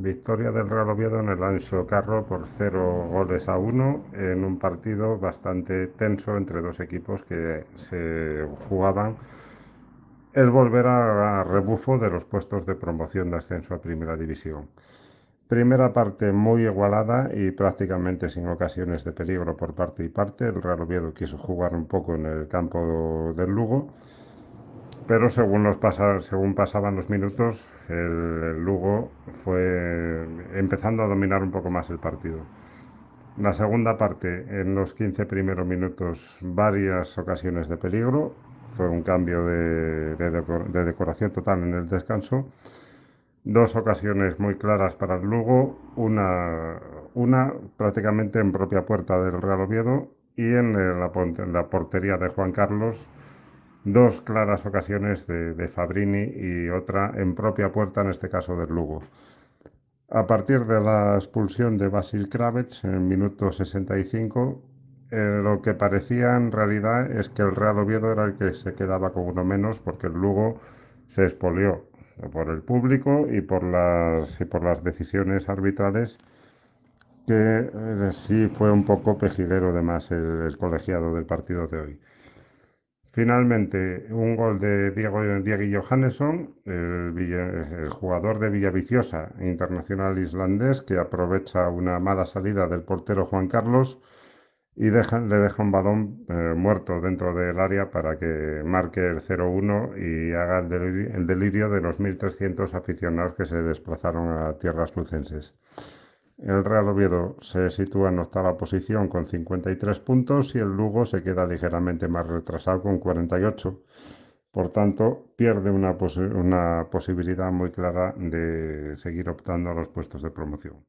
Victoria del Real Oviedo en el Ancho Carro por 0 goles a 1 en un partido bastante tenso entre dos equipos que se jugaban el volver a, a rebufo de los puestos de promoción de ascenso a Primera División. Primera parte muy igualada y prácticamente sin ocasiones de peligro por parte y parte. El Real Oviedo quiso jugar un poco en el campo del Lugo pero según, pasaban los minutos, el Lugo fue empezando a dominar un poco más el partido. La segunda parte, en los 15 primeros minutos, varias ocasiones de peligro. Fue un cambio de, decoración total en el descanso. Dos ocasiones muy claras para el Lugo, una, prácticamente en propia puerta del Real Oviedo y en la portería de Juan Carlos dos claras ocasiones de, Fabrini y otra en propia puerta, en este caso del Lugo. A partir de la expulsión de Basil Kravets en el minuto 65, eh, lo que parecía en realidad es que el Real Oviedo era el que se quedaba con uno menos porque el Lugo se expolió por el público y por las, por las decisiones arbitrales que eh, sí fue un poco pejiguero además el colegiado del partido de hoy. Finalmente, un gol de Diego Diego Johannesson, el, jugador de Villaviciosa, internacional islandés, que aprovecha una mala salida del portero Juan Carlos y le deja un balón eh, muerto dentro del área para que marque el 0-1 y haga el delirio de los 1.300 aficionados que se desplazaron a tierras lucenses. El Real Oviedo se sitúa en octava posición con 53 puntos y el Lugo se queda ligeramente más retrasado con 48. Por tanto, pierde una, una posibilidad muy clara de seguir optando a los puestos de promoción.